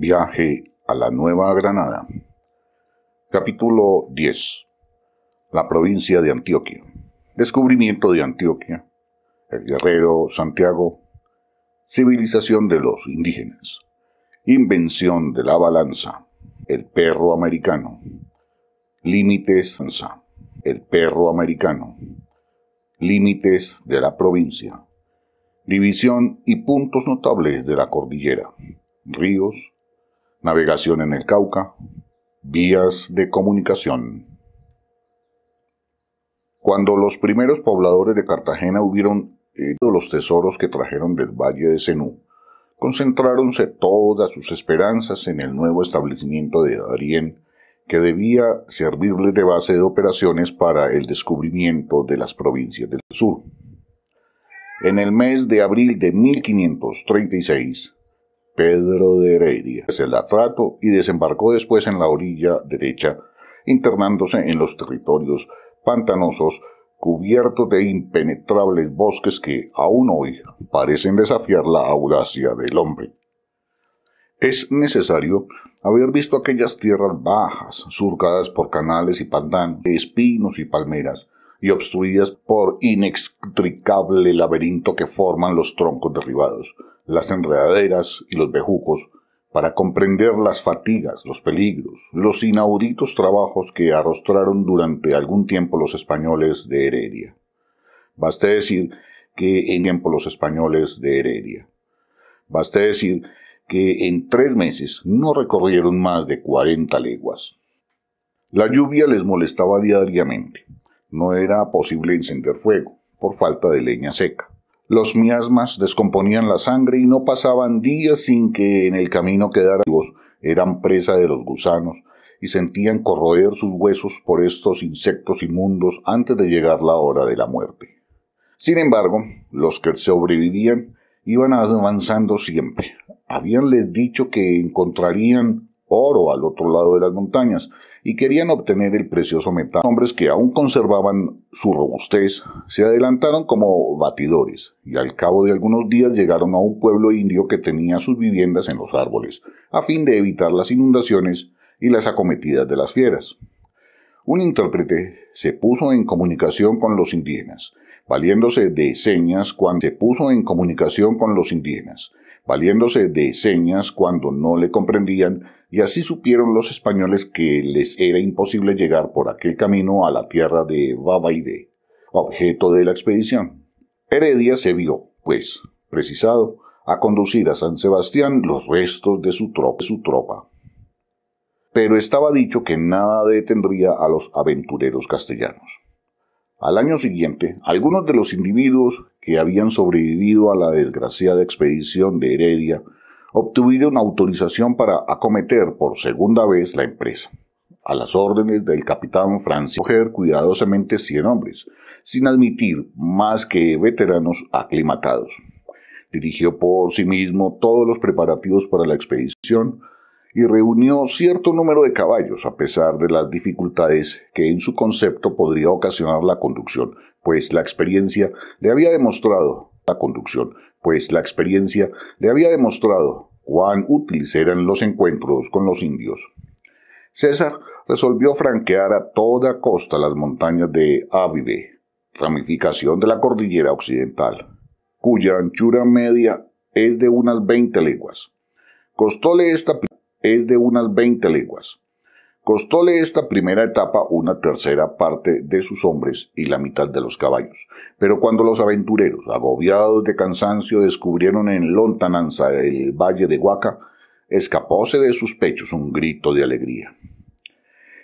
Viaje a la Nueva Granada. Capítulo 10. La provincia de Antioquia. Descubrimiento de Antioquia. El guerrero Santiago. Civilización de los indígenas. Invención de la balanza. El perro americano. Límites. El perro americano. Límites de la provincia. División y puntos notables de la cordillera. Ríos, navegación en el Cauca, vías de comunicación. Cuando los primeros pobladores de Cartagena hubieron ido los tesoros que trajeron del valle de Zenú, concentráronse todas sus esperanzas en el nuevo establecimiento de Darien, que debía servirles de base de operaciones para el descubrimiento de las provincias del sur. En el mes de abril de 1536, Pedro de Heredia, se la trató y desembarcó después en la orilla derecha, internándose en los territorios pantanosos cubiertos de impenetrables bosques que, aún hoy, parecen desafiar la audacia del hombre. Es necesario haber visto aquellas tierras bajas, surcadas por canales y pantanos, de espinos y palmeras, y obstruidas por inextricable laberinto que forman los troncos derribados, las enredaderas y los bejucos para comprender las fatigas, los peligros, los inauditos trabajos que arrostraron durante algún tiempo los españoles de Heredia. Basta decir que en tiempo los españoles de Heredia. Basta decir que en tres meses no recorrieron más de 40 leguas. La lluvia les molestaba diariamente. No era posible encender fuego, por falta de leña seca. Los miasmas descomponían la sangre y no pasaban días sin que en el camino quedaran vivos. Eran presa de los gusanos y sentían corroer sus huesos por estos insectos inmundos antes de llegar la hora de la muerte. Sin embargo, los que sobrevivían iban avanzando siempre. Habíanles dicho que encontrarían oro al otro lado de las montañas y querían obtener el precioso metal. Hombres que aún conservaban su robustez se adelantaron como batidores y al cabo de algunos días llegaron a un pueblo indio que tenía sus viviendas en los árboles, a fin de evitar las inundaciones y las acometidas de las fieras. Un intérprete se puso en comunicación con los indígenas, valiéndose de señas cuando se puso en comunicación con los indígenas, valiéndose de señas cuando no le comprendían, y así supieron los españoles que les era imposible llegar por aquel camino a la tierra de Babaide, objeto de la expedición. Heredia se vio, pues, precisado, a conducir a San Sebastián los restos de su, tropa, su tropa. Pero estaba dicho que nada detendría a los aventureros castellanos. Al año siguiente, algunos de los individuos que habían sobrevivido a la desgraciada expedición de Heredia obtuvieron autorización para acometer por segunda vez la empresa. A las órdenes del capitán Francisco coger cuidadosamente 100 hombres, sin admitir más que veteranos aclimatados. Dirigió por sí mismo todos los preparativos para la expedición, y reunió cierto número de caballos a pesar de las dificultades que en su concepto podría ocasionar la conducción, pues la experiencia le había demostrado la conducción, pues la experiencia le había demostrado cuán útiles eran los encuentros con los indios. César resolvió franquear a toda costa las montañas de Avive, ramificación de la cordillera occidental, cuya anchura media es de unas 20 leguas. Costóle esta es de unas 20 leguas. Costóle esta primera etapa una tercera parte de sus hombres y la mitad de los caballos. Pero cuando los aventureros, agobiados de cansancio, descubrieron en lontananza el valle de Huaca, escapóse de sus pechos un grito de alegría.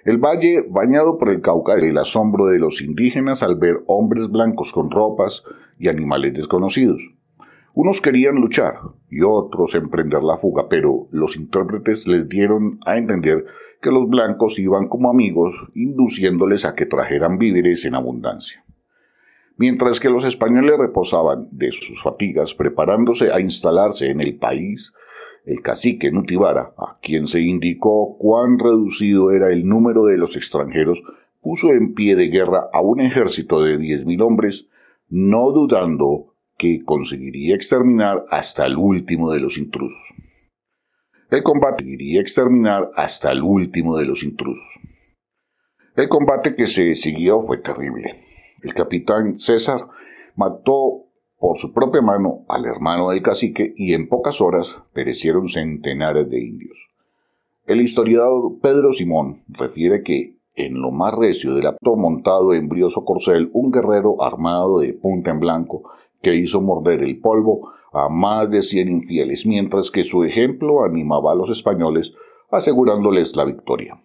El valle, bañado por el Cauca, el asombro de los indígenas al ver hombres blancos con ropas y animales desconocidos. Unos querían luchar y otros emprender la fuga, pero los intérpretes les dieron a entender que los blancos iban como amigos, induciéndoles a que trajeran víveres en abundancia. Mientras que los españoles reposaban de sus fatigas preparándose a instalarse en el país, el cacique Nutibara, a quien se indicó cuán reducido era el número de los extranjeros, puso en pie de guerra a un ejército de 10.000 hombres, no dudando que conseguiría exterminar hasta el último de los intrusos. El combate exterminar hasta el último de los intrusos. El combate que se siguió fue terrible. El capitán César mató por su propia mano al hermano del cacique y en pocas horas perecieron centenares de indios. El historiador Pedro Simón refiere que en lo más recio del apto montado en brioso corcel, un guerrero armado de punta en blanco que hizo morder el polvo a más de cien infieles, mientras que su ejemplo animaba a los españoles, asegurándoles la victoria.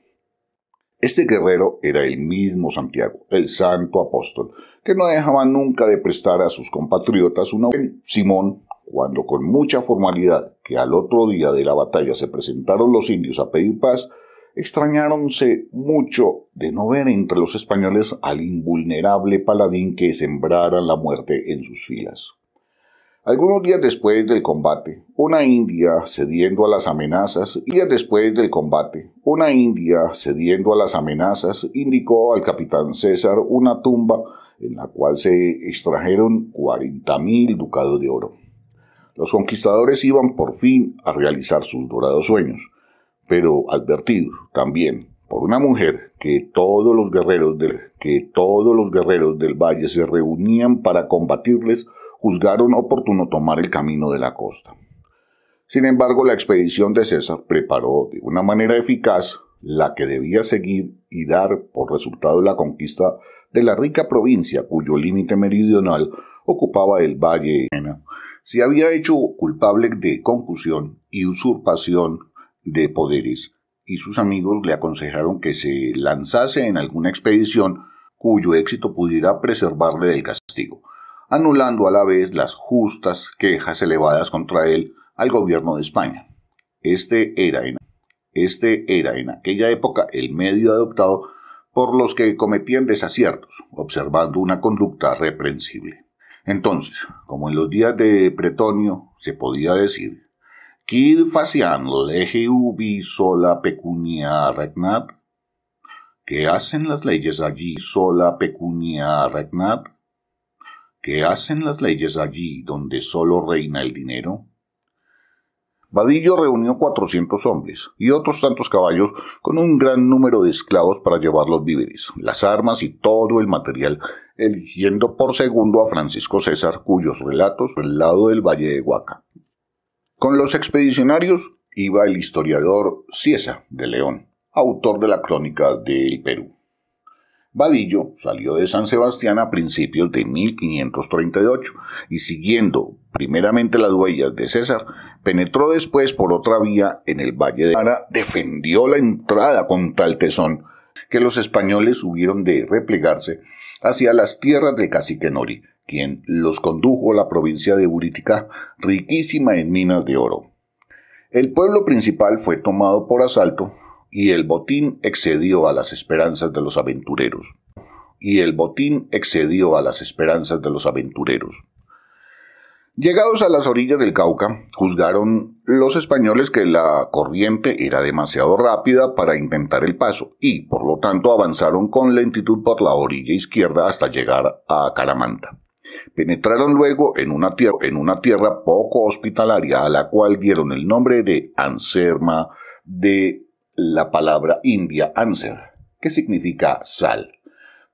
Este guerrero era el mismo Santiago, el santo apóstol, que no dejaba nunca de prestar a sus compatriotas una... Simón, cuando con mucha formalidad que al otro día de la batalla se presentaron los indios a pedir paz, extrañáronse mucho de no ver entre los españoles al invulnerable paladín que sembrara la muerte en sus filas. Algunos días después del combate, una india cediendo a las amenazas, días después del combate, una india cediendo a las amenazas, indicó al capitán César una tumba en la cual se extrajeron 40.000 ducados de oro. Los conquistadores iban por fin a realizar sus dorados sueños, pero advertidos también por una mujer que todos los guerreros del, que todos los guerreros del valle se reunían para combatirles, juzgaron oportuno tomar el camino de la costa. Sin embargo, la expedición de César preparó de una manera eficaz la que debía seguir y dar por resultado la conquista de la rica provincia cuyo límite meridional ocupaba el valle. Se había hecho culpable de confusión y usurpación de poderes y sus amigos le aconsejaron que se lanzase en alguna expedición cuyo éxito pudiera preservarle del castigo, anulando a la vez las justas quejas elevadas contra él al gobierno de España. Este era en, este era en aquella época el medio adoptado por los que cometían desaciertos, observando una conducta reprensible. Entonces, como en los días de Pretonio se podía decir ¿Qué hacen las leyes allí sola pecunia regnat? ¿Qué hacen las leyes allí donde solo reina el dinero? Vadillo reunió cuatrocientos hombres y otros tantos caballos con un gran número de esclavos para llevar los víveres, las armas y todo el material, eligiendo por segundo a Francisco César, cuyos relatos, el lado del Valle de Huaca, con los expedicionarios iba el historiador Ciesa de León, autor de la Crónica del Perú. Vadillo salió de San Sebastián a principios de 1538 y siguiendo primeramente las huellas de César, penetró después por otra vía en el Valle de Mara, defendió la entrada con tal tesón que los españoles hubieron de replegarse hacia las tierras del cacique Nori, quien los condujo a la provincia de Buritica, riquísima en minas de oro. El pueblo principal fue tomado por asalto y el botín excedió a las esperanzas de los aventureros. Y el botín excedió a las esperanzas de los aventureros. Llegados a las orillas del Cauca, juzgaron los españoles que la corriente era demasiado rápida para intentar el paso y, por lo tanto, avanzaron con lentitud por la orilla izquierda hasta llegar a Calamanta. Penetraron luego en una, tierra, en una tierra poco hospitalaria a la cual dieron el nombre de Anserma de la palabra india anser, que significa sal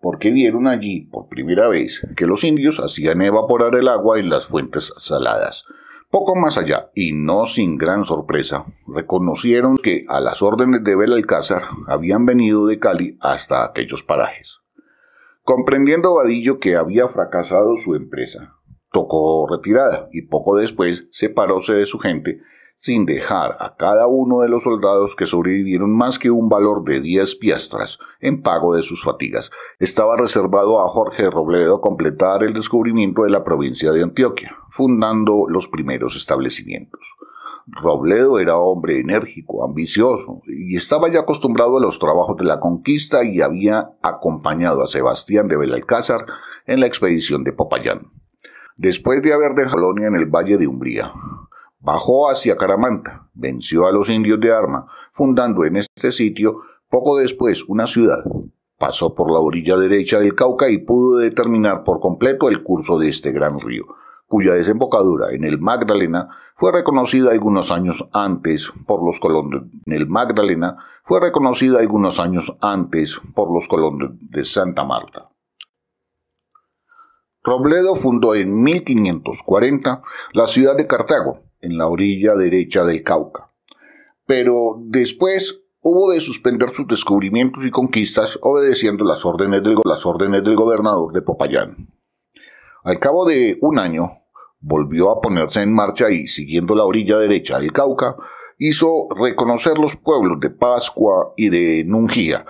porque vieron allí por primera vez que los indios hacían evaporar el agua en las fuentes saladas. Poco más allá, y no sin gran sorpresa, reconocieron que a las órdenes de Belalcázar habían venido de Cali hasta aquellos parajes. Comprendiendo Vadillo que había fracasado su empresa, tocó retirada y poco después separóse de su gente sin dejar a cada uno de los soldados que sobrevivieron más que un valor de 10 piastras en pago de sus fatigas. Estaba reservado a Jorge Robledo completar el descubrimiento de la provincia de Antioquia, fundando los primeros establecimientos. Robledo era hombre enérgico, ambicioso, y estaba ya acostumbrado a los trabajos de la conquista y había acompañado a Sebastián de Belalcázar en la expedición de Popayán. Después de haber dejado Colonia en el Valle de Umbría, bajó hacia Caramanta, venció a los indios de Arma, fundando en este sitio poco después una ciudad. Pasó por la orilla derecha del Cauca y pudo determinar por completo el curso de este gran río, cuya desembocadura en el Magdalena fue reconocida algunos años antes por los colonos el Magdalena fue reconocida algunos años antes por los colonos de Santa Marta. Robledo fundó en 1540 la ciudad de Cartago, en la orilla derecha del Cauca. Pero después hubo de suspender sus descubrimientos y conquistas obedeciendo las órdenes del, las órdenes del gobernador de Popayán. Al cabo de un año, volvió a ponerse en marcha y, siguiendo la orilla derecha del Cauca, hizo reconocer los pueblos de Pascua y de Nungía,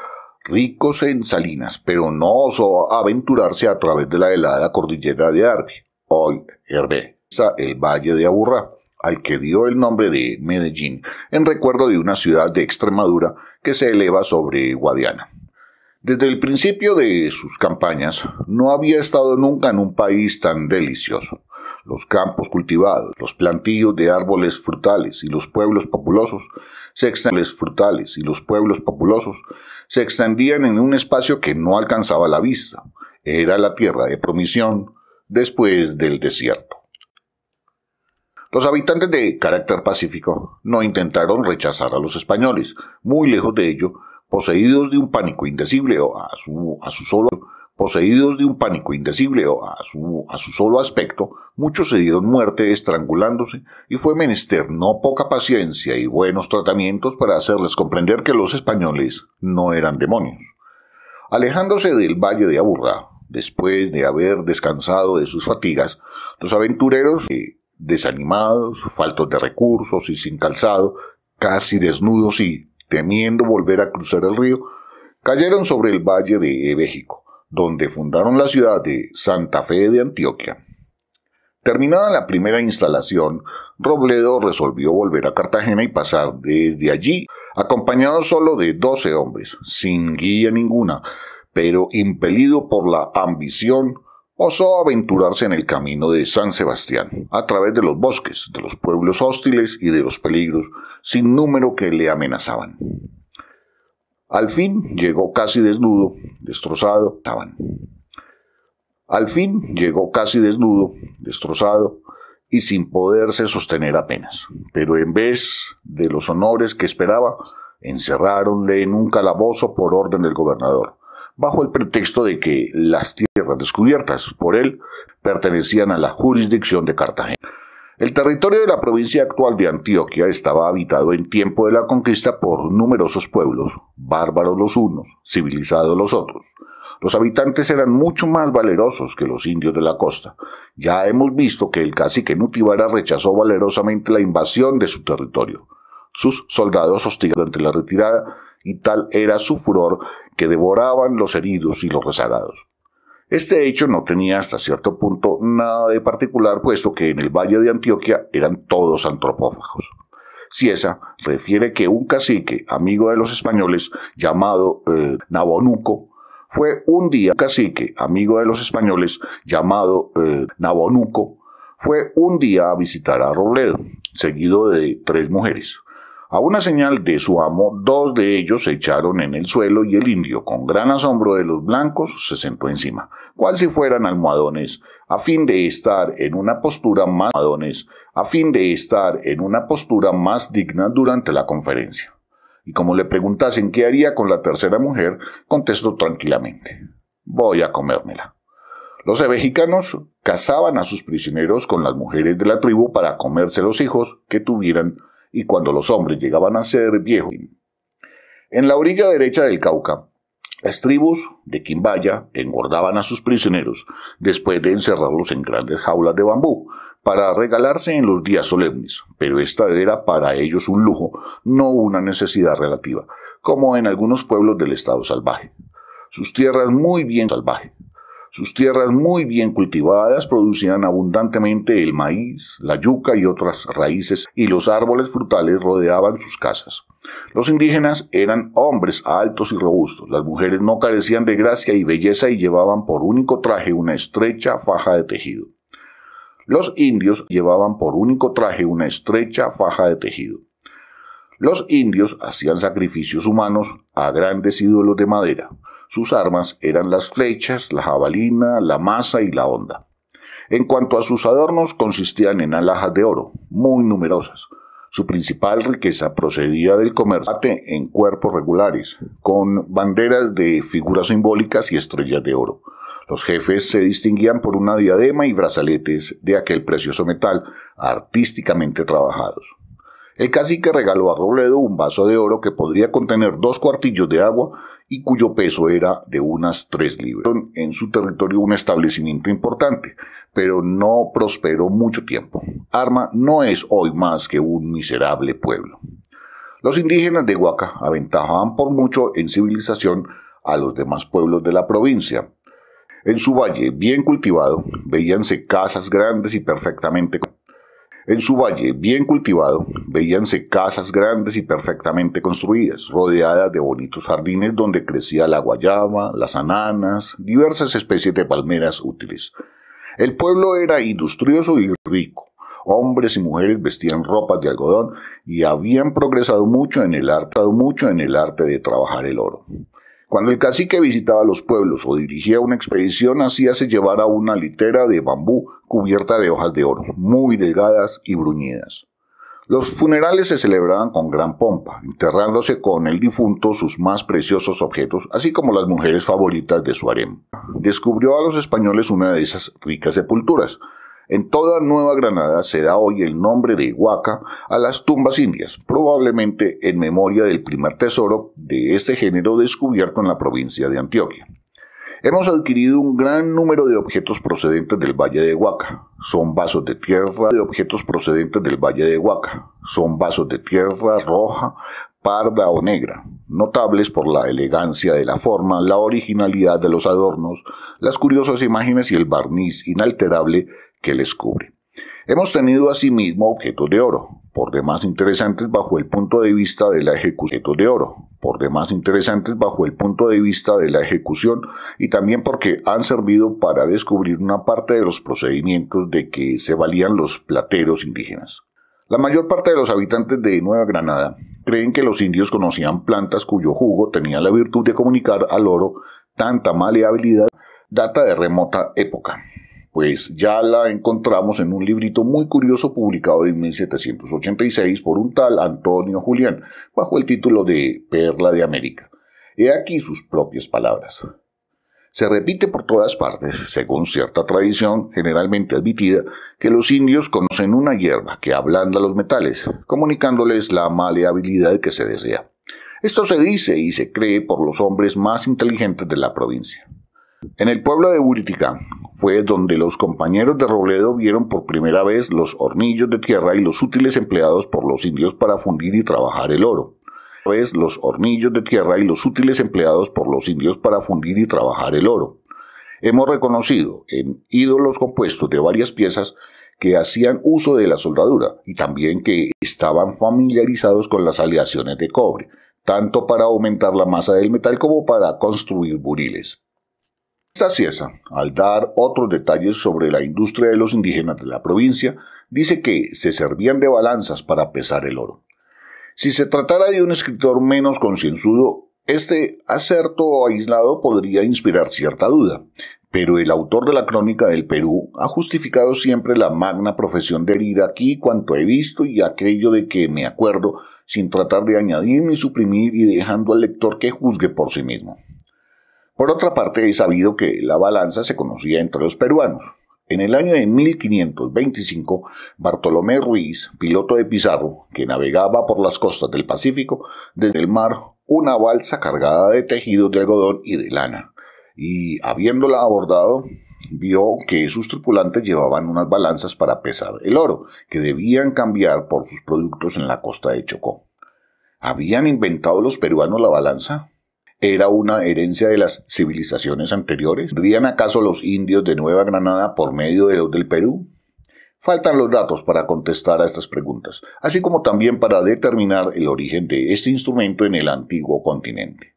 ricos en salinas, pero no osó aventurarse a través de la helada cordillera de Arbi, hoy Hervé, el valle de Aburrá al que dio el nombre de Medellín, en recuerdo de una ciudad de Extremadura que se eleva sobre Guadiana. Desde el principio de sus campañas, no había estado nunca en un país tan delicioso. Los campos cultivados, los plantillos de árboles frutales y los pueblos populosos se frutales y los pueblos populosos se extendían en un espacio que no alcanzaba la vista. Era la tierra de promisión después del desierto. Los habitantes de carácter pacífico no intentaron rechazar a los españoles, muy lejos de ello, poseídos de un pánico indecible o a su, a su solo poseídos de un pánico indecible a su, a su solo aspecto, muchos se dieron muerte estrangulándose y fue menester no poca paciencia y buenos tratamientos para hacerles comprender que los españoles no eran demonios. Alejándose del valle de Aburra, después de haber descansado de sus fatigas, los aventureros eh, desanimados, faltos de recursos y sin calzado, casi desnudos y, temiendo volver a cruzar el río, cayeron sobre el valle de México, donde fundaron la ciudad de Santa Fe de Antioquia. Terminada la primera instalación, Robledo resolvió volver a Cartagena y pasar desde allí, acompañado solo de doce hombres, sin guía ninguna, pero impelido por la ambición, osó aventurarse en el camino de San Sebastián, a través de los bosques, de los pueblos hostiles y de los peligros sin número que le amenazaban. Al fin llegó casi desnudo, destrozado, estaban. Al fin llegó casi desnudo, destrozado y sin poderse sostener apenas. Pero en vez de los honores que esperaba, encerráronle en un calabozo por orden del gobernador bajo el pretexto de que las tierras descubiertas por él pertenecían a la jurisdicción de Cartagena. El territorio de la provincia actual de Antioquia estaba habitado en tiempo de la conquista por numerosos pueblos, bárbaros los unos, civilizados los otros. Los habitantes eran mucho más valerosos que los indios de la costa. Ya hemos visto que el cacique Nutibara rechazó valerosamente la invasión de su territorio. Sus soldados hostigaron ante la retirada y tal era su furor que devoraban los heridos y los rezagados. Este hecho no tenía hasta cierto punto nada de particular, puesto que en el valle de Antioquia eran todos antropófagos. Ciesa refiere que un cacique, amigo de los españoles, llamado eh, Nabonuco, fue un día cacique, amigo de los españoles, llamado eh, Nabonuco, fue un día a visitar a Robledo, seguido de tres mujeres. A una señal de su amo, dos de ellos se echaron en el suelo y el indio, con gran asombro de los blancos, se sentó encima, cual si fueran almohadones, a fin de estar en una postura más a fin de estar en una postura más digna durante la conferencia. Y como le preguntasen qué haría con la tercera mujer, contestó tranquilamente voy a comérmela. Los mexicanos cazaban a sus prisioneros con las mujeres de la tribu para comerse los hijos que tuvieran y cuando los hombres llegaban a ser viejos. En la orilla derecha del Cauca, las tribus de Quimbaya engordaban a sus prisioneros después de encerrarlos en grandes jaulas de bambú para regalarse en los días solemnes, pero esta era para ellos un lujo, no una necesidad relativa, como en algunos pueblos del estado salvaje. Sus tierras muy bien salvajes, sus tierras muy bien cultivadas producían abundantemente el maíz, la yuca y otras raíces, y los árboles frutales rodeaban sus casas. Los indígenas eran hombres altos y robustos, las mujeres no carecían de gracia y belleza y llevaban por único traje una estrecha faja de tejido. Los indios llevaban por único traje una estrecha faja de tejido. Los indios hacían sacrificios humanos a grandes ídolos de madera. Sus armas eran las flechas, la jabalina, la maza y la honda. En cuanto a sus adornos, consistían en alhajas de oro, muy numerosas. Su principal riqueza procedía del comercio en cuerpos regulares, con banderas de figuras simbólicas y estrellas de oro. Los jefes se distinguían por una diadema y brazaletes de aquel precioso metal, artísticamente trabajados. El cacique regaló a Robledo un vaso de oro que podría contener dos cuartillos de agua y cuyo peso era de unas tres libras. En su territorio un establecimiento importante, pero no prosperó mucho tiempo. Arma no es hoy más que un miserable pueblo. Los indígenas de Huaca aventajaban por mucho en civilización a los demás pueblos de la provincia. En su valle, bien cultivado, veíanse casas grandes y perfectamente en su valle, bien cultivado, veíanse casas grandes y perfectamente construidas, rodeadas de bonitos jardines donde crecía la guayaba, las ananas, diversas especies de palmeras útiles. El pueblo era industrioso y rico. Hombres y mujeres vestían ropas de algodón y habían progresado mucho en el arte, mucho en el arte de trabajar el oro. Cuando el cacique visitaba los pueblos o dirigía una expedición, se llevar a una litera de bambú cubierta de hojas de oro, muy delgadas y bruñidas. Los funerales se celebraban con gran pompa, enterrándose con el difunto sus más preciosos objetos, así como las mujeres favoritas de su harem. Descubrió a los españoles una de esas ricas sepulturas. En toda Nueva Granada se da hoy el nombre de Huaca a las tumbas indias, probablemente en memoria del primer tesoro de este género descubierto en la provincia de Antioquia. Hemos adquirido un gran número de objetos procedentes del Valle de Huaca. Son vasos de tierra de objetos procedentes del Valle de Huaca. Son vasos de tierra roja, parda o negra, notables por la elegancia de la forma, la originalidad de los adornos, las curiosas imágenes y el barniz inalterable que les cubre. Hemos tenido asimismo objetos de oro, por demás interesantes bajo el punto de vista de la ejecución de oro, por demás interesantes bajo el punto de vista de la ejecución y también porque han servido para descubrir una parte de los procedimientos de que se valían los plateros indígenas. La mayor parte de los habitantes de Nueva Granada creen que los indios conocían plantas cuyo jugo tenía la virtud de comunicar al oro tanta maleabilidad data de remota época pues ya la encontramos en un librito muy curioso publicado en 1786 por un tal Antonio Julián, bajo el título de Perla de América. He aquí sus propias palabras. Se repite por todas partes, según cierta tradición generalmente admitida, que los indios conocen una hierba que ablanda los metales, comunicándoles la maleabilidad que se desea. Esto se dice y se cree por los hombres más inteligentes de la provincia. En el pueblo de Buritica fue donde los compañeros de Robledo vieron por primera vez los hornillos de tierra y los útiles empleados por los indios para fundir y trabajar el oro. Vez los hornillos de tierra y los útiles empleados por los indios para fundir y trabajar el oro. Hemos reconocido en ídolos compuestos de varias piezas que hacían uso de la soldadura y también que estaban familiarizados con las aleaciones de cobre, tanto para aumentar la masa del metal como para construir buriles. Esta CIESA, al dar otros detalles sobre la industria de los indígenas de la provincia, dice que se servían de balanzas para pesar el oro. Si se tratara de un escritor menos concienzudo, este acerto aislado podría inspirar cierta duda, pero el autor de la Crónica del Perú ha justificado siempre la magna profesión de herida aquí cuanto he visto y aquello de que me acuerdo, sin tratar de añadir ni suprimir y dejando al lector que juzgue por sí mismo. Por otra parte, es sabido que la balanza se conocía entre los peruanos. En el año de 1525, Bartolomé Ruiz, piloto de Pizarro, que navegaba por las costas del Pacífico, desde el mar una balsa cargada de tejidos de algodón y de lana, y habiéndola abordado, vio que sus tripulantes llevaban unas balanzas para pesar el oro, que debían cambiar por sus productos en la costa de Chocó. ¿Habían inventado los peruanos la balanza? era una herencia de las civilizaciones anteriores? ¿Rían acaso los indios de Nueva Granada por medio de los del Perú? Faltan los datos para contestar a estas preguntas, así como también para determinar el origen de este instrumento en el antiguo continente.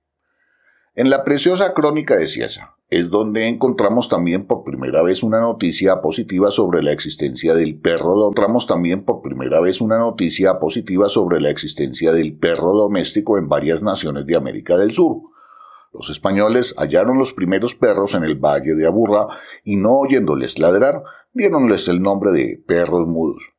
En la preciosa crónica de Ciesa es donde encontramos también por primera vez una noticia positiva sobre la existencia del perro encontramos también por primera vez una noticia positiva sobre la existencia del perro doméstico en varias naciones de América del Sur, los españoles hallaron los primeros perros en el valle de Aburra y no oyéndoles ladrar, diéronles el nombre de perros mudos.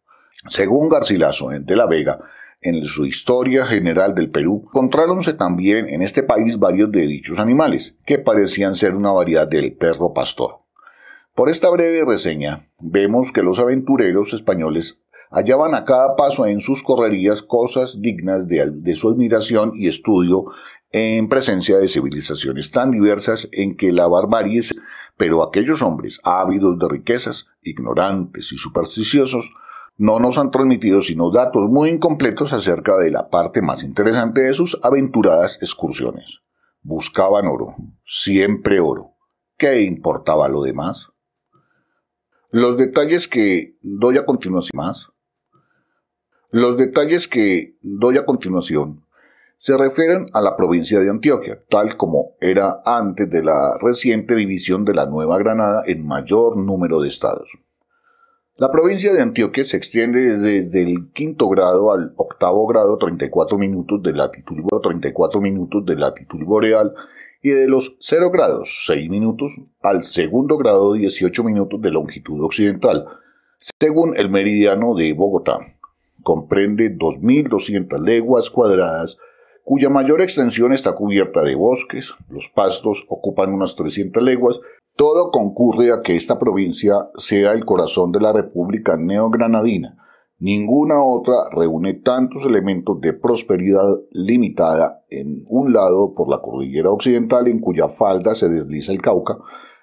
Según Garcilaso en de la Vega, en su Historia General del Perú, encontráronse también en este país varios de dichos animales, que parecían ser una variedad del perro pastor. Por esta breve reseña, vemos que los aventureros españoles hallaban a cada paso en sus correrías cosas dignas de, de, su admiración y estudio en presencia de civilizaciones tan diversas en que la barbarie Pero aquellos hombres, ávidos de riquezas, ignorantes y supersticiosos, no nos han transmitido sino datos muy incompletos acerca de la parte más interesante de sus aventuradas excursiones. Buscaban oro, siempre oro. ¿Qué importaba lo demás? Los detalles que doy a continuación más. Los detalles que doy a continuación se refieren a la provincia de Antioquia, tal como era antes de la reciente división de la Nueva Granada en mayor número de estados. La provincia de Antioquia se extiende desde el quinto grado al octavo grado 34 minutos de latitud 34 minutos de latitud boreal y de los 0 grados 6 minutos al segundo grado 18 minutos de longitud occidental, según el meridiano de Bogotá. Comprende 2.200 leguas cuadradas cuya mayor extensión está cubierta de bosques, los pastos ocupan unas 300 leguas, todo concurre a que esta provincia sea el corazón de la República Neogranadina. Ninguna otra reúne tantos elementos de prosperidad limitada en un lado por la cordillera occidental en cuya falda se desliza el Cauca,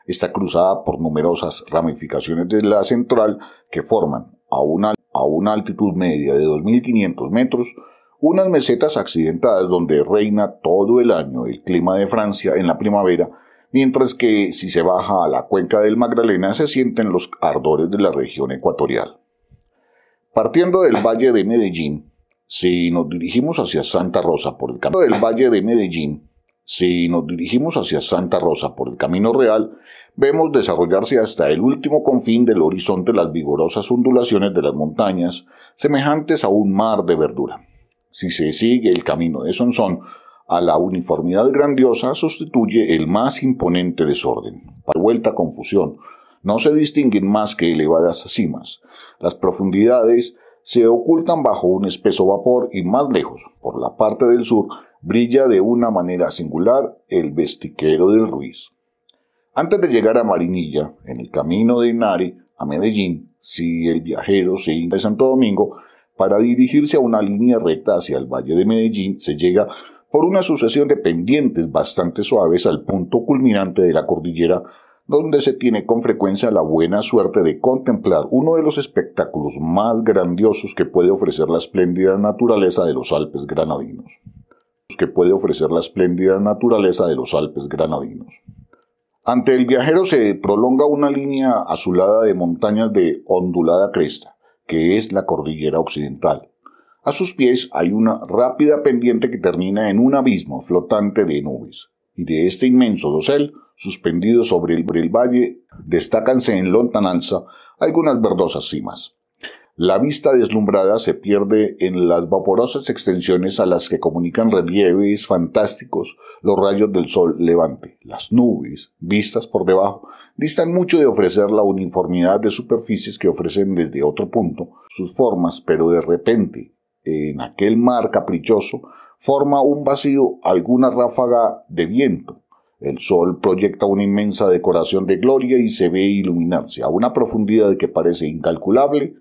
está cruzada por numerosas ramificaciones de la central que forman a una, a una altitud media de 2.500 metros unas mesetas accidentadas donde reina todo el año el clima de Francia en la primavera, mientras que si se baja a la cuenca del Magdalena se sienten los ardores de la región ecuatorial. Partiendo del Valle de Medellín, si nos dirigimos hacia Santa Rosa por el camino del Valle de Medellín, si nos dirigimos hacia Santa Rosa por el camino real, vemos desarrollarse hasta el último confín del horizonte las vigorosas ondulaciones de las montañas, semejantes a un mar de verdura. Si se sigue el camino de Sonsón, a la uniformidad grandiosa sustituye el más imponente desorden, para vuelta a confusión. No se distinguen más que elevadas cimas. Las profundidades se ocultan bajo un espeso vapor y más lejos, por la parte del sur, brilla de una manera singular el vestiquero del Ruiz. Antes de llegar a Marinilla, en el camino de Nari a Medellín, si el viajero se hinca de Santo Domingo, para dirigirse a una línea recta hacia el Valle de Medellín se llega por una sucesión de pendientes bastante suaves al punto culminante de la cordillera, donde se tiene con frecuencia la buena suerte de contemplar uno de los espectáculos más grandiosos que puede ofrecer la espléndida naturaleza de los Alpes granadinos. Ante el viajero se prolonga una línea azulada de montañas de ondulada cresta, que es la cordillera occidental. A sus pies hay una rápida pendiente que termina en un abismo flotante de nubes, y de este inmenso dosel, suspendido sobre el, el valle, destácanse en lontananza algunas verdosas cimas. La vista deslumbrada se pierde en las vaporosas extensiones a las que comunican relieves fantásticos los rayos del sol levante. Las nubes, vistas por debajo, distan mucho de ofrecer la uniformidad de superficies que ofrecen desde otro punto sus formas, pero de repente, en aquel mar caprichoso, forma un vacío alguna ráfaga de viento. El sol proyecta una inmensa decoración de gloria y se ve iluminarse a una profundidad que parece incalculable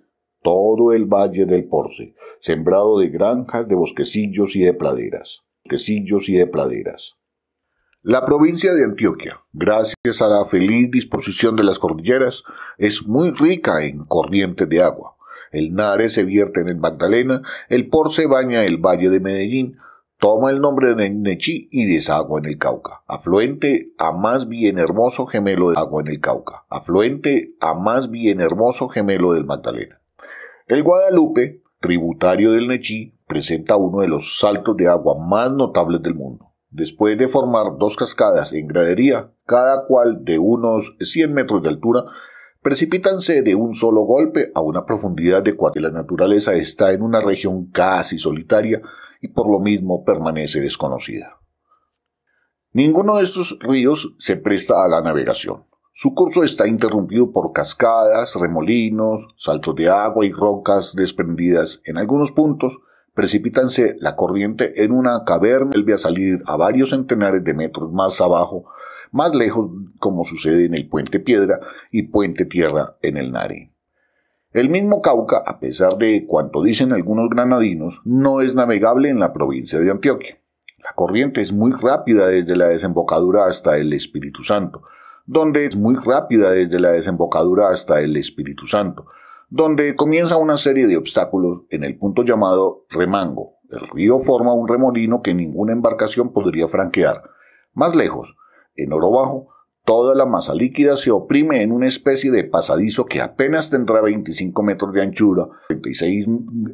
todo el valle del Porce, sembrado de granjas, de bosquecillos y de praderas, bosquecillos y de praderas. La provincia de Antioquia, gracias a la feliz disposición de las cordilleras, es muy rica en corrientes de agua. El Nare se vierte en el Magdalena, el Porce baña el valle de Medellín, toma el nombre de Nechí y desagua en el Cauca, afluente a más bien hermoso gemelo de agua en el Cauca, afluente a más bien hermoso gemelo del Magdalena. El Guadalupe, tributario del Nechí, presenta uno de los saltos de agua más notables del mundo. Después de formar dos cascadas en gradería, cada cual de unos 100 metros de altura, precipitanse de un solo golpe a una profundidad de cuatro. La naturaleza está en una región casi solitaria y por lo mismo permanece desconocida. Ninguno de estos ríos se presta a la navegación. Su curso está interrumpido por cascadas, remolinos, saltos de agua y rocas desprendidas. En algunos puntos precipitanse la corriente en una caverna, vuelve a salir a varios centenares de metros más abajo, más lejos como sucede en el puente piedra y puente tierra en el Nari. El mismo Cauca, a pesar de cuanto dicen algunos granadinos, no es navegable en la provincia de Antioquia. La corriente es muy rápida desde la desembocadura hasta el Espíritu Santo, donde es muy rápida desde la desembocadura hasta el Espíritu Santo, donde comienza una serie de obstáculos en el punto llamado remango. El río forma un remolino que ninguna embarcación podría franquear. Más lejos, en oro bajo, toda la masa líquida se oprime en una especie de pasadizo que apenas tendrá 25 metros de anchura, 36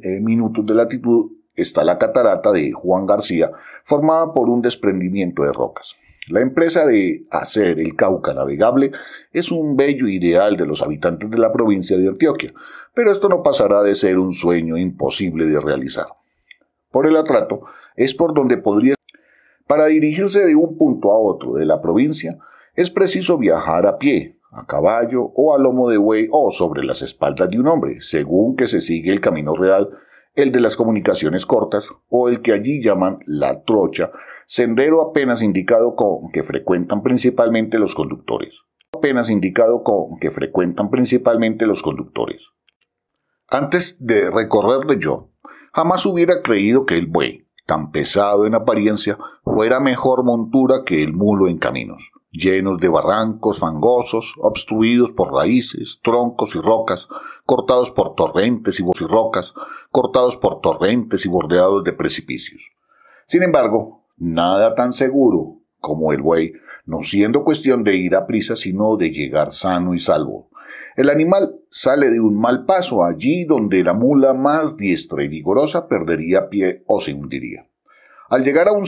eh, minutos de latitud, está la catarata de Juan García, formada por un desprendimiento de rocas. La empresa de hacer el Cauca navegable es un bello ideal de los habitantes de la provincia de Antioquia, pero esto no pasará de ser un sueño imposible de realizar. Por el atrato es por donde podría... Para dirigirse de un punto a otro de la provincia es preciso viajar a pie, a caballo o a lomo de buey o sobre las espaldas de un hombre, según que se sigue el camino real el de las comunicaciones cortas o el que allí llaman la trocha, sendero apenas indicado con que frecuentan principalmente los conductores. Apenas indicado con que frecuentan principalmente los conductores. Antes de recorrerle yo, jamás hubiera creído que el buey, tan pesado en apariencia, fuera mejor montura que el mulo en caminos, llenos de barrancos fangosos, obstruidos por raíces, troncos y rocas, cortados por torrentes y rocas, cortados por torrentes y bordeados de precipicios. Sin embargo, nada tan seguro como el buey, no siendo cuestión de ir a prisa, sino de llegar sano y salvo. El animal sale de un mal paso allí donde la mula más diestra y vigorosa perdería pie o se hundiría. Al llegar a un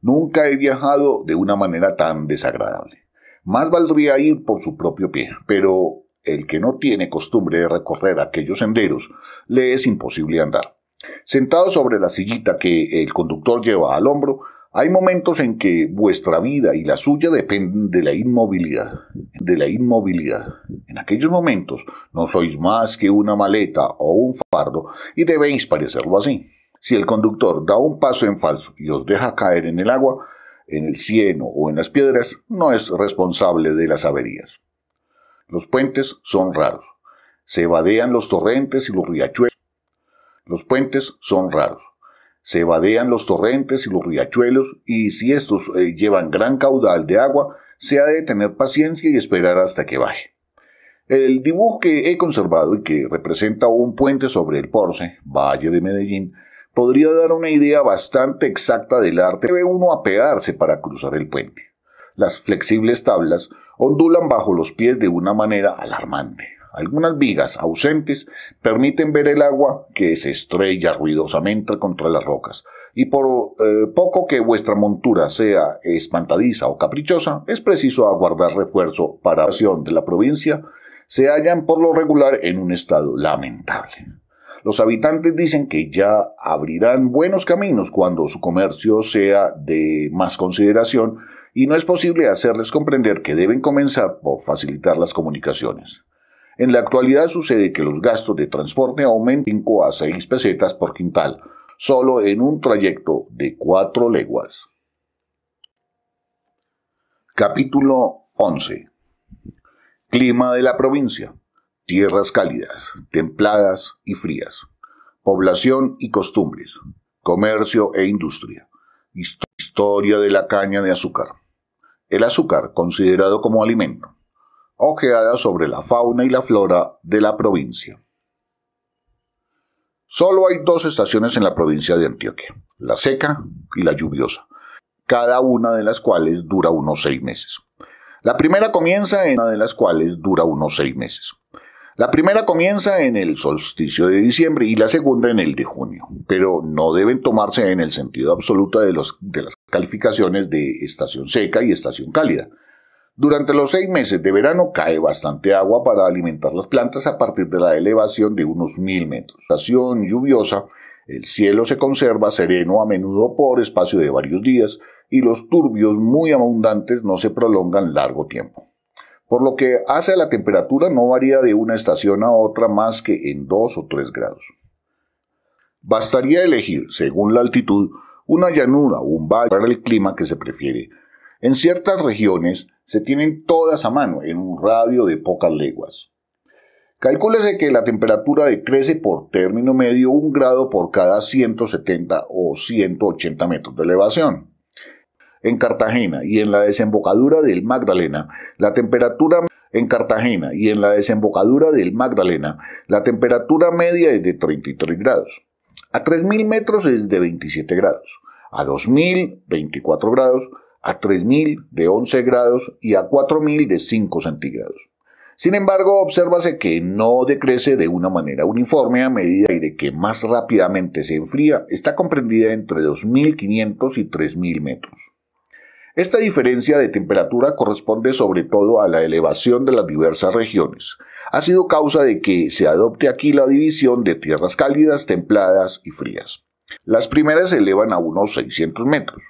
nunca he viajado de una manera tan desagradable. Más valdría ir por su propio pie, pero el que no tiene costumbre de recorrer aquellos senderos, le es imposible andar. Sentado sobre la sillita que el conductor lleva al hombro, hay momentos en que vuestra vida y la suya dependen de la inmovilidad, de la inmovilidad. En aquellos momentos no sois más que una maleta o un fardo y debéis parecerlo así. Si el conductor da un paso en falso y os deja caer en el agua, en el cieno o en las piedras, no es responsable de las averías. Los puentes son raros. Se vadean los torrentes y los riachuelos. Los puentes son raros. Se vadean los torrentes y los riachuelos y si estos eh, llevan gran caudal de agua, se ha de tener paciencia y esperar hasta que baje. El dibujo que he conservado y que representa un puente sobre el Porce, Valle de Medellín, podría dar una idea bastante exacta del arte que debe uno para cruzar el puente. Las flexibles tablas ondulan bajo los pies de una manera alarmante. Algunas vigas ausentes permiten ver el agua que se estrella ruidosamente contra las rocas, y por eh, poco que vuestra montura sea espantadiza o caprichosa, es preciso aguardar refuerzo para la acción de la provincia, se hallan por lo regular en un estado lamentable. Los habitantes dicen que ya abrirán buenos caminos cuando su comercio sea de más consideración y no es posible hacerles comprender que deben comenzar por facilitar las comunicaciones. En la actualidad sucede que los gastos de transporte aumenten 5 a 6 pesetas por quintal, solo en un trayecto de 4 leguas. Capítulo 11. Clima de la provincia. Tierras cálidas, templadas y frías. Población y costumbres. Comercio e industria. Historia de la caña de azúcar el azúcar considerado como alimento. Ojeada sobre la fauna y la flora de la provincia. Solo hay dos estaciones en la provincia de Antioquia, la seca y la lluviosa, cada una de las cuales dura unos seis meses. La primera comienza en una de las cuales dura unos seis meses. La primera comienza en el solsticio de diciembre y la segunda en el de junio, pero no deben tomarse en el sentido absoluto de, los, de las calificaciones de estación seca y estación cálida. Durante los seis meses de verano cae bastante agua para alimentar las plantas a partir de la elevación de unos mil metros. Estación lluviosa, el cielo se conserva sereno a menudo por espacio de varios días y los turbios muy abundantes no se prolongan largo tiempo. Por lo que hace a la temperatura no varía de una estación a otra más que en dos o tres grados. Bastaría elegir, según la altitud, una llanura o un valle para el clima que se prefiere. En ciertas regiones se tienen todas a mano en un radio de pocas leguas. Calcúlese que la temperatura decrece por término medio un grado por cada 170 o 180 metros de elevación. En Cartagena y en la desembocadura del Magdalena, la temperatura en Cartagena y en la desembocadura del Magdalena, la temperatura media es de 33 grados. A 3.000 metros es de 27 grados, a 2.000 24 grados, a 3.000 de 11 grados y a 4.000 de 5 centígrados. Sin embargo, obsérvase que no decrece de una manera uniforme a medida de que más rápidamente se enfría, está comprendida entre 2.500 y 3.000 metros. Esta diferencia de temperatura corresponde sobre todo a la elevación de las diversas regiones. Ha sido causa de que se adopte aquí la división de tierras cálidas, templadas y frías. Las primeras se elevan a unos 600 metros.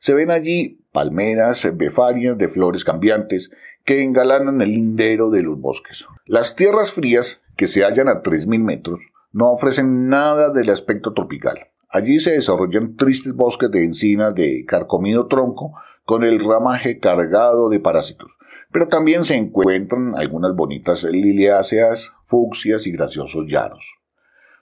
Se ven allí palmeras, befarias de flores cambiantes que engalanan el lindero de los bosques. Las tierras frías, que se hallan a 3.000 metros, no ofrecen nada del aspecto tropical. Allí se desarrollan tristes bosques de encinas de carcomido tronco, con el ramaje cargado de parásitos, pero también se encuentran algunas bonitas liliáceas, fucsias y graciosos llanos.